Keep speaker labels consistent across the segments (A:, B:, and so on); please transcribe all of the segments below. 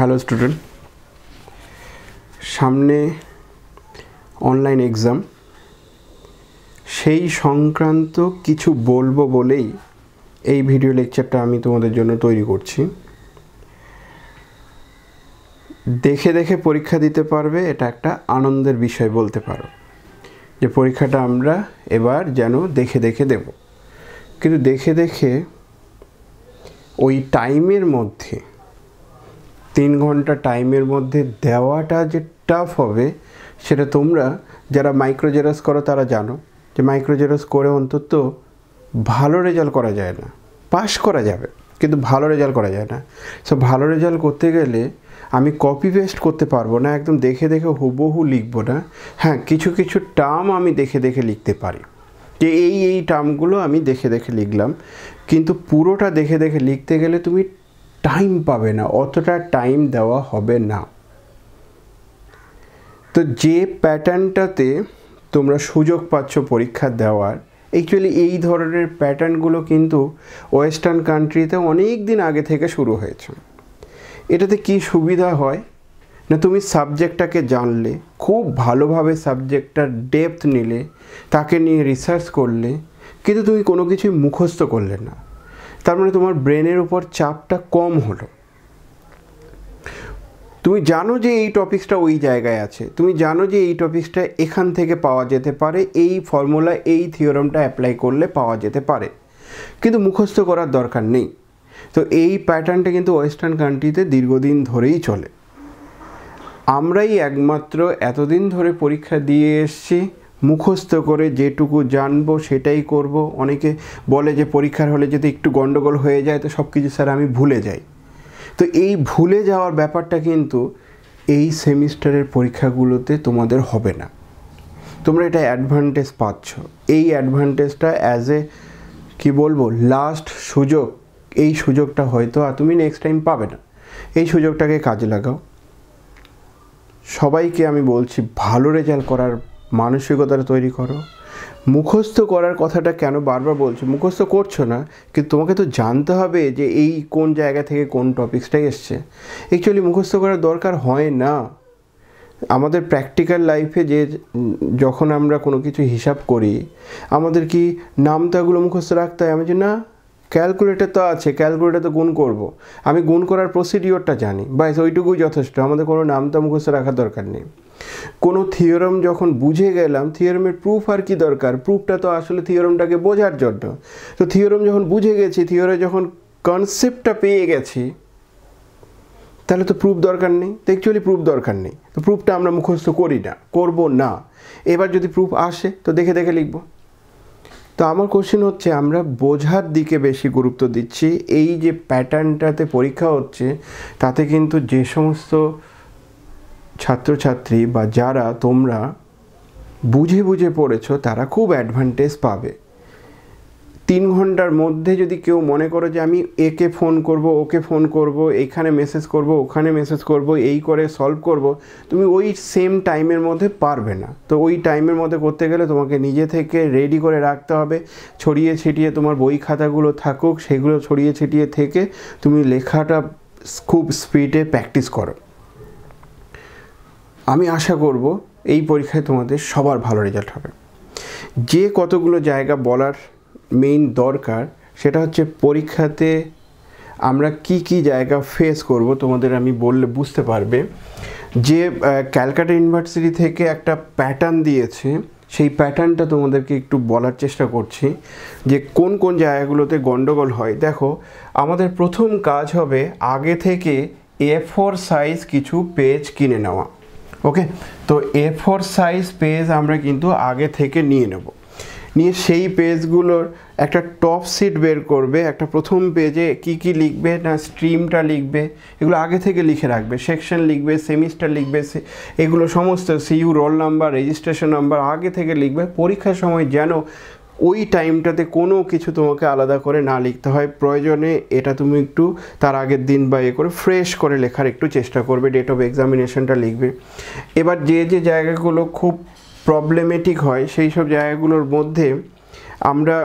A: Hello student সামনে online exam সেই সংক্রান্ত কিছু বলবো বলেই এই ভিডিও লেকচারটা আমি তোমাদের জন্য তৈরি করছি দেখে দেখে পরীক্ষা দিতে পারবে এটা একটা আনন্দের বিষয় বলতে পারো যে পরীক্ষাটা আমরা এবার যেন দেখে দেখে দেব কিন্তু দেখে দেখে ওই টাইমের মধ্যে তিন ঘন্টা টাইমের মধ্যে দেওয়াটা যে টাফ হবে সেটা তোমরা যারা মাইক্রোজেরাস করো তারা জানো যে মাইক্রোজেরাস করে অন্তত ভালো রেজাল্ট করা যায় না পাস করা যাবে কিন্তু ভালো রেজাল্ট করা যায় না সো ভালো রেজাল্ট করতে গেলে আমি কপি পেস্ট করতে পারবো না একদম দেখে দেখে হুবহু লিখবো না হ্যাঁ কিছু কিছু টার্ম আমি দেখে দেখে লিখতে পারি যে এই এই টার্মগুলো আমি দেখে দেখে লিখলাম কিন্তু পুরোটা দেখে দেখে লিখতে গেলে তুমি টাইম পাবে না অতটা টাইম দেওয়া হবে না তো যে প্যাটার্নটাতে তোমরা সুযোগ পাচ্ছ পরীক্ষা দেওয়ার অ্যাকচুয়ালি এই ধরনের প্যাটার্নগুলো কিন্তু ওয়েস্টার্ন কান্ট্রিতে অনেক দিন আগে থেকে শুরু হয়েছে এটাতে কি সুবিধা হয় না তুমি সাবজেক্টটাকে জানলে খুব ভালোভাবে সাবজেক্টটার ডেপথ নিলে তাকে নিয়ে রিসার্চ করলে কিন্তু তুমি কোনো কিছুই মুখস্থ করলে না তার মানে তোমার ব্রেনের উপর চাপটা কম হলো তুমি জানো যে এই টপিক্সটা ওই জায়গায় আছে তুমি জানো যে এই টপিক্সটা এখান থেকে পাওয়া যেতে পারে এই ফর্মুলা এই থিওরামটা অ্যাপ্লাই করলে পাওয়া যেতে পারে কিন্তু মুখস্থ করার দরকার নেই তো এই প্যাটার্নটা কিন্তু ওয়েস্টার্ন কান্ট্রিতে দীর্ঘদিন ধরেই চলে আমরাই একমাত্র এতদিন ধরে পরীক্ষা দিয়ে এসছি মুখস্থ করে যেটুকু জানবো সেটাই করব অনেকে বলে যে পরীক্ষার হলে যদি একটু গণ্ডগোল হয়ে যায় তো সব কিছু স্যার আমি ভুলে যাই তো এই ভুলে যাওয়ার ব্যাপারটা কিন্তু এই সেমিস্টারের পরীক্ষাগুলোতে তোমাদের হবে না তোমরা এটা অ্যাডভান্টেজ পাচ্ছ এই অ্যাডভান্টেজটা অ্যাজ এ কী বলবো লাস্ট সুযোগ এই সুযোগটা হয়তো আর তুমি নেক্সট টাইম পাবে না এই সুযোগটাকে কাজে লাগাও সবাইকে আমি বলছি ভালো রেজাল্ট করার মানসিকতাটা তৈরি করো মুখস্থ করার কথাটা কেন বারবার বলছো মুখস্থ করছো না কিন্তু তোমাকে তো জানতে হবে যে এই কোন জায়গা থেকে কোন টপিক্সটা এসছে অ্যাকচুয়ালি মুখস্থ করার দরকার হয় না আমাদের প্র্যাকটিক্যাল লাইফে যে যখন আমরা কোনো কিছু হিসাব করি আমাদের কি নামতাগুলো মুখস্থ রাখতে হয় আমি যে না ক্যালকুলেটার তো আছে ক্যালকুলেটার তো গুণ করব। আমি গুণ করার প্রসিডিওরটা জানি বা ওইটুকুই যথেষ্ট আমাদের কোনো নামতা মুখস্থ রাখার দরকার নেই কোনো থিওরম যখন বুঝে গেলাম থিওরমের প্রুফ আর কি দরকার প্রুফটা তো আসলে থিওরমটাকে বোঝার জন্য তো থিওরম যখন বুঝে গেছি থিওরে যখন কনসেপ্টটা পেয়ে গেছি তাহলে তো প্রুফ দরকার নেই তো অ্যাকচুয়ালি প্রুফ দরকার নেই তো প্রুফটা আমরা মুখস্থ করি না করব না এবার যদি প্রুফ আসে তো দেখে দেখে লিখব তো আমার কোশ্চেন হচ্ছে আমরা বোঝার দিকে বেশি গুরুত্ব দিচ্ছি এই যে প্যাটার্নটাতে পরীক্ষা হচ্ছে তাতে কিন্তু যে সমস্ত ছাত্রছাত্রী বা যারা তোমরা বুঝে বুঝে পড়েছো তারা খুব অ্যাডভান্টেজ পাবে তিন ঘন্টার মধ্যে যদি কেউ মনে করো যে আমি একে ফোন করব ওকে ফোন করব এখানে মেসেজ করব ওখানে মেসেজ করব এই করে সলভ করব তুমি ওই সেম টাইমের মধ্যে পারবে না তো ওই টাইমের মধ্যে করতে গেলে তোমাকে নিজে থেকে রেডি করে রাখতে হবে ছড়িয়ে ছিটিয়ে তোমার বই খাতাগুলো থাকুক সেগুলো ছড়িয়ে ছিটিয়ে থেকে তুমি লেখাটা খুব স্পিডে প্র্যাকটিস করো আমি আশা করব এই পরীক্ষায় তোমাদের সবার ভালো রেজাল্ট হবে যে কতগুলো জায়গা বলার মেইন দরকার সেটা হচ্ছে পরীক্ষাতে আমরা কি কি জায়গা ফেস করব তোমাদের আমি বললে বুঝতে পারবে যে ক্যালকাটা ইউনিভার্সিটি থেকে একটা প্যাটার্ন দিয়েছে সেই প্যাটার্নটা তোমাদেরকে একটু বলার চেষ্টা করছি যে কোন কোন জায়গাগুলোতে গণ্ডগোল হয় দেখো আমাদের প্রথম কাজ হবে আগে থেকে এ ফোর সাইজ কিছু পেজ কিনে নেওয়া ওকে তো এ ফোর সাইজ পেজ আমরা কিন্তু আগে থেকে নিয়ে নেব নিয়ে সেই পেজগুলোর একটা টপ সিট বের করবে একটা প্রথম পেজে কি কি লিখবে না স্ট্রিমটা লিখবে এগুলো আগে থেকে লিখে রাখবে সেকশন লিখবে সেমিস্টার লিখবে এগুলো সমস্ত CU roll number registration number আগে থেকে লিখবে পরীক্ষার সময় যেন ওই টাইমটাতে কোনো কিছু তোমাকে আলাদা করে না লিখতে হয় প্রয়োজনে এটা তুমি একটু তার আগের দিন বা এ করে ফ্রেশ করে লেখার একটু চেষ্টা করবে ডেট অফ এক্সামিনেশনটা লিখবে এবার যে যে জায়গাগুলো খুব প্রবলেমেটিক হয় সেই সব জায়গাগুলোর মধ্যে আমরা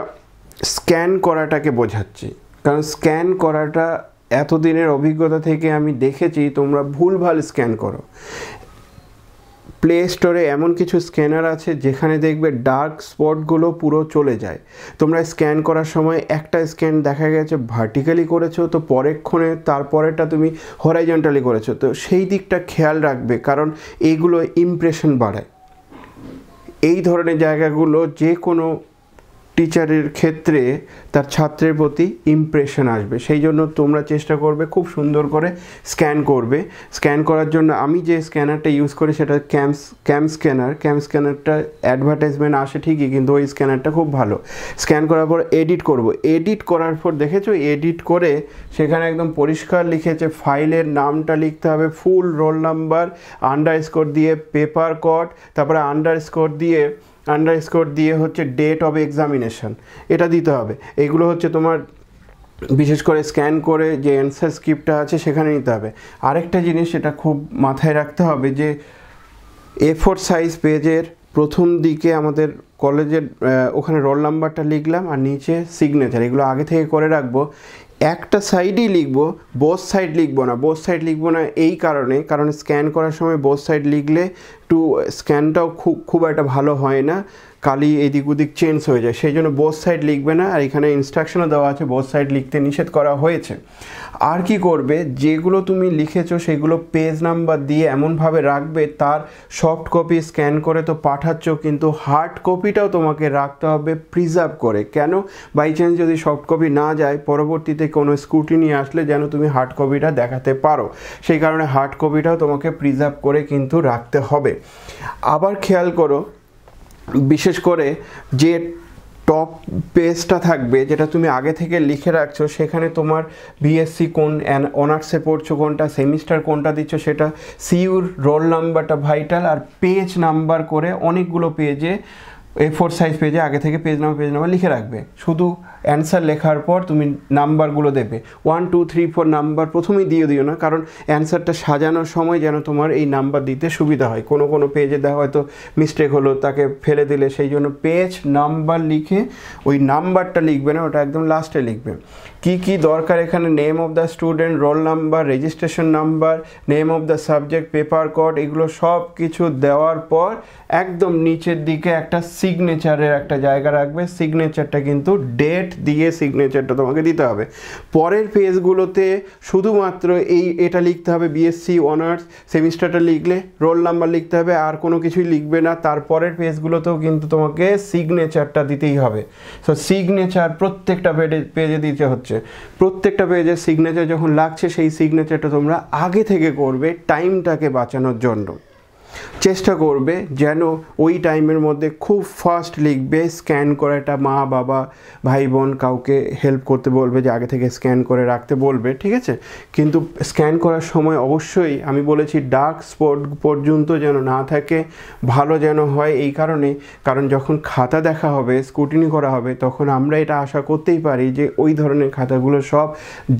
A: স্ক্যান করাটাকে বোঝাচ্ছি কারণ স্ক্যান করাটা এতদিনের অভিজ্ঞতা থেকে আমি দেখেছি তোমরা ভুলভাল স্ক্যান করো প্লে স্টোরে এমন কিছু স্ক্যানার আছে যেখানে দেখবে ডার্ক স্পটগুলো পুরো চলে যায় তোমরা স্ক্যান করার সময় একটা স্ক্যান দেখা গেছে ভার্টিক্যালি করেছো তো পরেক্ষণে তারপরেটা তুমি হরাইজেন্টালি করেছো তো সেই দিকটা খেয়াল রাখবে কারণ এইগুলো ইমপ্রেশন বাড়ায় এই ধরনের জায়গাগুলো যে কোনো টিচারের ক্ষেত্রে তার ছাত্রের প্রতি ইমপ্রেশন আসবে সেই জন্য তোমরা চেষ্টা করবে খুব সুন্দর করে স্ক্যান করবে স্ক্যান করার জন্য আমি যে স্ক্যানারটা ইউজ করি সেটা ক্যাম্পস ক্যাম্প স্ক্যানার ক্যাম্প স্ক্যানারটা অ্যাডভার্টাইজমেন্ট আসে ঠিকই কিন্তু ওই স্ক্যানারটা খুব ভালো স্ক্যান করার পর এডিট করব এডিট করার পর দেখেছো এডিট করে সেখানে একদম পরিষ্কার লিখেছে ফাইলের নামটা লিখতে হবে full roll number underscore দিয়ে পেপার কট তারপরে আন্ডার স্কোর দিয়ে স্কোর দিয়ে হচ্ছে ডেট অফ এক্সামিনেশান এটা দিতে হবে এগুলো হচ্ছে তোমার বিশেষ করে স্ক্যান করে যে অ্যান্সার স্ক্রিপ্টটা আছে সেখানে নিতে হবে আরেকটা জিনিস এটা খুব মাথায় রাখতে হবে যে এ ফোর সাইজ পেজের প্রথম দিকে আমাদের কলেজের ওখানে রোল নাম্বারটা লিখলাম আর নিচে সিগনেচার এগুলো আগে থেকে করে রাখবো একটা সাইডই লিখবো বোস সাইড লিখবো না বোস সাইড লিখবো না এই কারণে কারণ স্ক্যান করার সময় বোস সাইড লিখলে টু স্ক্যানটাও খুব খুব একটা ভালো হয় না কালি এদিক ওদিক চেঞ্জ হয়ে যায় সেই জন্য বোথ সাইড লিখবে না আর এখানে ইনস্ট্রাকশনও দেওয়া আছে বোথ সাইড লিখতে নিষেধ করা হয়েছে আর কি করবে যেগুলো তুমি লিখেছো সেগুলো পেজ নাম্বার দিয়ে এমনভাবে রাখবে তার সফট কপি স্ক্যান করে তো পাঠাচ্ছ কিন্তু হার্ড কপিটাও তোমাকে রাখতে হবে প্রিজার্ভ করে কেন বাই চান্স যদি সফট কপি না যায় পরবর্তীতে কোনো স্কুটিনি আসলে যেন তুমি হার্ড কপিটা দেখাতে পারো সেই কারণে হার্ড কপিটাও তোমাকে প্রিজার্ভ করে কিন্তু রাখতে হবে আবার খেয়াল করো বিশেষ করে যে টপ পেজটা থাকবে যেটা তুমি আগে থেকে লিখে রাখছো সেখানে তোমার বিএসসি কোন অনার্সে পড়ছো কোনটা সেমিস্টার কোনটা দিচ্ছ সেটা সিউর রোল নাম্বারটা ভাইটাল আর পেজ নাম্বার করে অনেকগুলো পেজে এ ফোর সাইজ পেজে আগে থেকে পেজ নাম্বার পেজ নাম্বার লিখে রাখবে শুধু অ্যান্সার লেখার পর তুমি নাম্বারগুলো দেবে one two three four number প্রথমেই দিয়ে দিও না কারণ অ্যান্সারটা সাজানোর সময় যেন তোমার এই নাম্বার দিতে সুবিধা হয় কোনো কোনো পেজে দেওয়া হয়তো মিস্টেক হলো তাকে ফেলে দিলে সেই জন্য পেজ নাম্বার লিখে ওই নাম্বারটা লিখবে না ওটা একদম লাস্টে লিখবে কি কি দরকার এখানে name of the student roll number registration number name of the subject paper code এগুলো সব কিছু দেওয়ার পর একদম নিচের দিকে একটা সিগনেচারের একটা জায়গা রাখবে সিগনেচারটা কিন্তু ডেট দিয়ে সিগনেচারটা তোমাকে দিতে হবে পরের পেজগুলোতে শুধুমাত্র এই এটা লিখতে হবে বিএসসি অনার্স সেমিস্টারটা লিখলে রোল নাম্বার লিখতে হবে আর কোনো কিছুই লিখবে না তারপরের পেজগুলোতেও কিন্তু তোমাকে সিগনেচারটা দিতেই হবে সো সিগনেচার প্রত্যেকটা পেজে পেজে দিতে হচ্ছে প্রত্যেকটা পেজে সিগনেচার যখন লাগছে সেই সিগনেচারটা তোমরা আগে থেকে করবে টাইমটাকে বাঁচানোর জন্য চেষ্টা করবে যেন ওই টাইমের মধ্যে খুব ফাস্ট লিখবে স্ক্যান করাটা মা বাবা ভাই বোন কাউকে হেল্প করতে বলবে যে আগে থেকে স্ক্যান করে রাখতে বলবে ঠিক আছে কিন্তু স্ক্যান করার সময় অবশ্যই আমি বলেছি ডার্ক স্পট পর্যন্ত যেন না থাকে ভালো যেন হয় এই কারণে কারণ যখন খাতা দেখা হবে স্কুটিনি করা হবে তখন আমরা এটা আশা করতেই পারি যে ওই ধরনের খাতাগুলো সব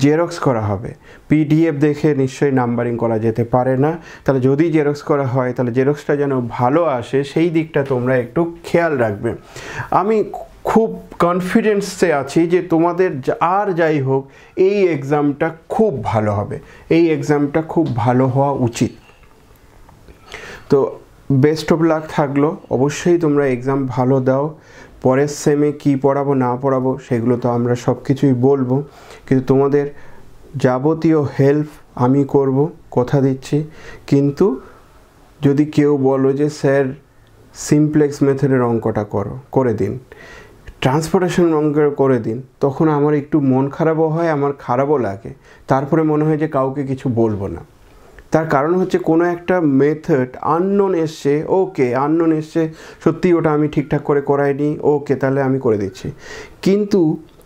A: জেরক্স করা হবে পিডিএফ দেখে নিশ্চয়ই নাম্বারিং করা যেতে পারে না তাহলে যদি জেরক্স করা হয় তাহলে মানে জেরক্সটা যেন ভালো আসে সেই দিকটা তোমরা একটু খেয়াল রাখবে আমি খুব কনফিডেন্সে আছি যে তোমাদের আর যাই হোক এই এক্সামটা খুব ভালো হবে এই এক্সামটা খুব ভালো হওয়া উচিত তো বেস্ট অফ লাক থাকলো অবশ্যই তোমরা এক্সাম ভালো দাও পরের সেমে কি পড়াবো না পড়াবো সেগুলো তো আমরা সব কিছুই বলবো কিন্তু তোমাদের যাবতীয় হেল্প আমি করব কথা দিচ্ছি কিন্তু যদি কেউ বলো যে স্যার সিমপ্লেক্স মেথডের অঙ্কটা করো করে দিন ট্রান্সপোর্টেশন অঙ্কের করে দিন তখন আমার একটু মন খারাপও হয় আমার খারাপও লাগে তারপরে মনে হয় যে কাউকে কিছু বলবো না তার কারণ হচ্ছে কোনো একটা মেথড আননোন এসছে ওকে আননোন এসছে সত্যি ওটা আমি ঠিকঠাক করে করাইনি ওকে তাহলে আমি করে দিচ্ছি কিন্তু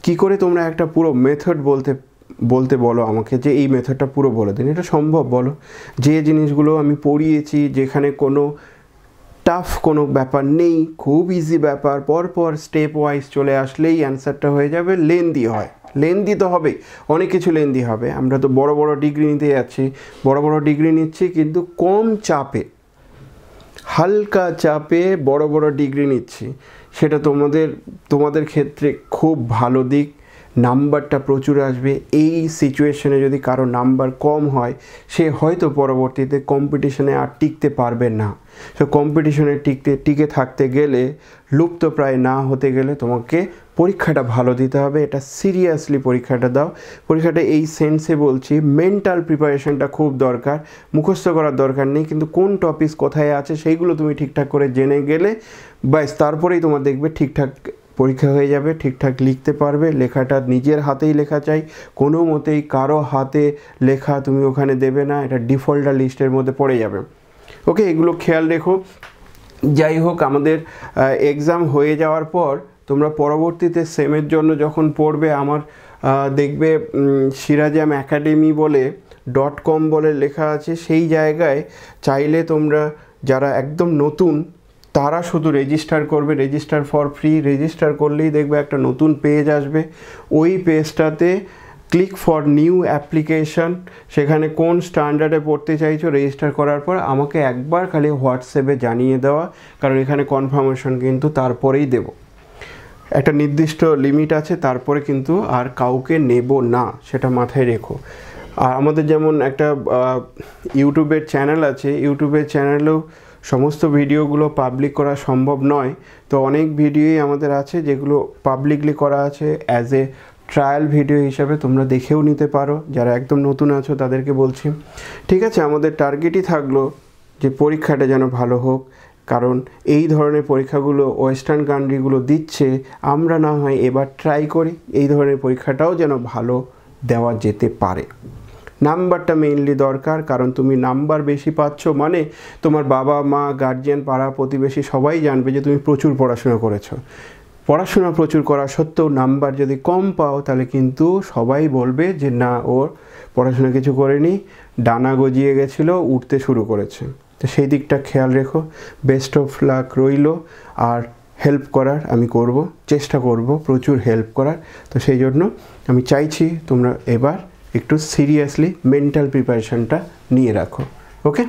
A: কি করে তোমরা একটা পুরো মেথড বলতে বলতে বলো আমাকে যে এই মেথডটা পুরো বলে দিন এটা সম্ভব বলো যে জিনিসগুলো আমি পড়িয়েছি যেখানে কোনো টাফ কোনো ব্যাপার নেই খুব ইজি ব্যাপার পরপর স্টেপ ওয়াইজ চলে আসলেই অ্যান্সারটা হয়ে যাবে লেন্দি হয় লেন্দি তো হবে অনেক কিছু লেন্দি হবে আমরা তো বড় বড় ডিগ্রি নিতে যাচ্ছি বড় বড় ডিগ্রি নিচ্ছি কিন্তু কম চাপে হালকা চাপে বড় বড় ডিগ্রি নিচ্ছি সেটা তোমাদের তোমাদের ক্ষেত্রে খুব ভালো দিক নাম্বারটা প্রচুর আসবে এই সিচুয়েশনে যদি কারো নাম্বার কম হয় সে হয়তো পরবর্তীতে কম্পিটিশনে আর টিকতে পারবে না সো কম্পিটিশনে টিকতে টিকে থাকতে গেলে লুপ্ত প্রায় না হতে গেলে তোমাকে পরীক্ষাটা ভালো দিতে হবে এটা সিরিয়াসলি পরীক্ষাটা দাও পরীক্ষাটা এই সেন্সে বলছি মেন্টাল প্রিপারেশনটা খুব দরকার মুখস্থ করার দরকার নেই কিন্তু কোন টপিক কোথায় আছে সেইগুলো তুমি ঠিকঠাক করে জেনে গেলে ব্যাস তারপরেই তোমার দেখবে ঠিকঠাক পরীক্ষা হয়ে যাবে ঠিকঠাক লিখতে পারবে লেখাটা নিজের হাতেই লেখা চাই কোনো মতেই কারো হাতে লেখা তুমি ওখানে দেবে না এটা ডিফল্টার লিস্টের মধ্যে পড়ে যাবে ওকে এগুলো খেয়াল রেখো যাই হোক আমাদের এক্সাম হয়ে যাওয়ার পর তোমরা পরবর্তীতে সেমের জন্য যখন পড়বে আমার দেখবে সিরাজাম একাডেমি বলে ডট কম বলে লেখা আছে সেই জায়গায় চাইলে তোমরা যারা একদম নতুন তারা শুধু রেজিস্টার করবে রেজিস্টার ফর ফ্রি রেজিস্টার করলেই দেখবে একটা নতুন পেজ আসবে ওই পেজটাতে ক্লিক ফর নিউ অ্যাপ্লিকেশান সেখানে কোন স্ট্যান্ডার্ডে পড়তে চাইছো রেজিস্টার করার পর আমাকে একবার খালি হোয়াটসঅ্যাপে জানিয়ে দেওয়া কারণ এখানে কনফার্মেশন কিন্তু তারপরেই দেব একটা নির্দিষ্ট লিমিট আছে তারপরে কিন্তু আর কাউকে নেব না সেটা মাথায় রেখো আর আমাদের যেমন একটা ইউটিউবের চ্যানেল আছে ইউটিউবের চ্যানেলেও সমস্ত ভিডিওগুলো পাবলিক করা সম্ভব নয় তো অনেক ভিডিওই আমাদের আছে যেগুলো পাবলিকলি করা আছে অ্যাজ এ ট্রায়াল ভিডিও হিসাবে তোমরা দেখেও নিতে পারো যারা একদম নতুন আছো তাদেরকে বলছি ঠিক আছে আমাদের টার্গেটই থাকলো যে পরীক্ষাটা যেন ভালো হোক কারণ এই ধরনের পরীক্ষাগুলো ওয়েস্টার্ন কান্ট্রিগুলো দিচ্ছে আমরা না হয় এবার ট্রাই করি এই ধরনের পরীক্ষাটাও যেন ভালো দেওয়া যেতে পারে নাম্বারটা মেইনলি দরকার কারণ তুমি নাম্বার বেশি পাচ্ছ মানে তোমার বাবা মা গার্জিয়ান পাড়া প্রতিবেশী সবাই জানবে যে তুমি প্রচুর পড়াশোনা করেছো পড়াশোনা প্রচুর করা সত্ত্বেও নাম্বার যদি কম পাও তাহলে কিন্তু সবাই বলবে যে না ওর পড়াশোনা কিছু করেনি ডানা গজিয়ে গেছিলো উঠতে শুরু করেছে তো সেই দিকটা খেয়াল রেখো বেস্ট অফ লাক রইল আর হেল্প করার আমি করব চেষ্টা করব প্রচুর হেল্প করার তো সেই জন্য আমি চাইছি তোমরা এবার একটু সিরিয়াসলি মেন্টাল প্রিপারেশানটা নিয়ে রাখো ওকে